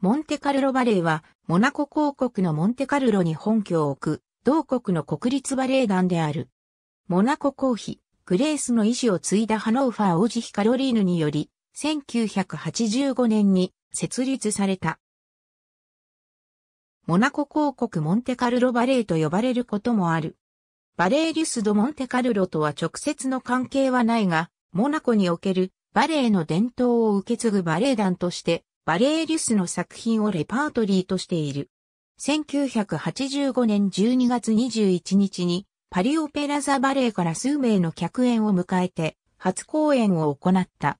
モンテカルロバレーは、モナコ公国のモンテカルロに本拠を置く、同国の国立バレエ団である。モナコ公妃、グレースの意志を継いだハノーファー王子ヒカロリーヌにより、1985年に設立された。モナコ公国モンテカルロバレーと呼ばれることもある。バレーリュス・ド・モンテカルロとは直接の関係はないが、モナコにおけるバレエの伝統を受け継ぐバレエ団としてバレエリュスの作品をレパートリーとしている。1985年12月21日にパリオペラザバレーから数名の客演を迎えて初公演を行った。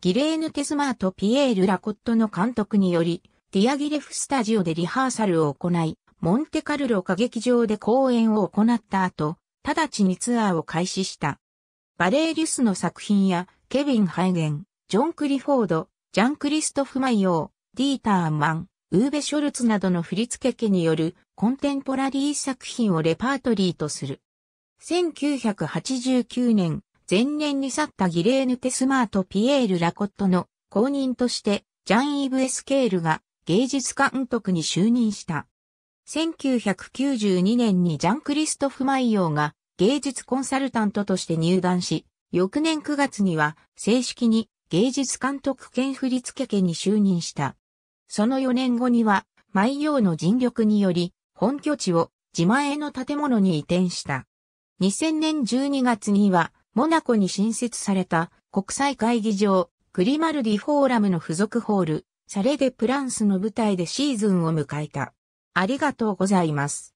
ギレーヌ・テスマーとピエール・ラコットの監督により、ディアギレフスタジオでリハーサルを行い、モンテカルロ歌劇場で公演を行った後、直ちにツアーを開始した。バレエリュスの作品や、ケビン・ハイゲン、ジョン・クリフォード、ジャン・クリストフ・マイオー、ディーター・マン、ウーベ・ショルツなどの振付家によるコンテンポラリー作品をレパートリーとする。1989年、前年に去ったギレーヌ・テスマート・ピエール・ラコットの公認として、ジャン・イブ・エスケールが芸術監督に就任した。1992年にジャン・クリストフ・マイオーが芸術コンサルタントとして入団し、翌年9月には正式に芸術監督兼振付家に就任した。その4年後には、毎葉の尽力により、本拠地を自前の建物に移転した。2000年12月には、モナコに新設された国際会議場、クリマルディフォーラムの付属ホール、サレデ・プランスの舞台でシーズンを迎えた。ありがとうございます。